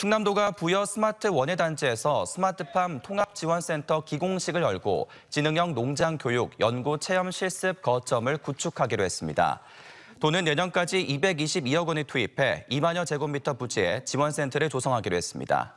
충남도가 부여 스마트 원예단지에서 스마트팜 통합지원센터 기공식을 열고 지능형 농장 교육 연구 체험 실습 거점을 구축하기로 했습니다. 도는 내년까지 222억 원을 투입해 2만여 제곱미터 부지에 지원센터를 조성하기로 했습니다.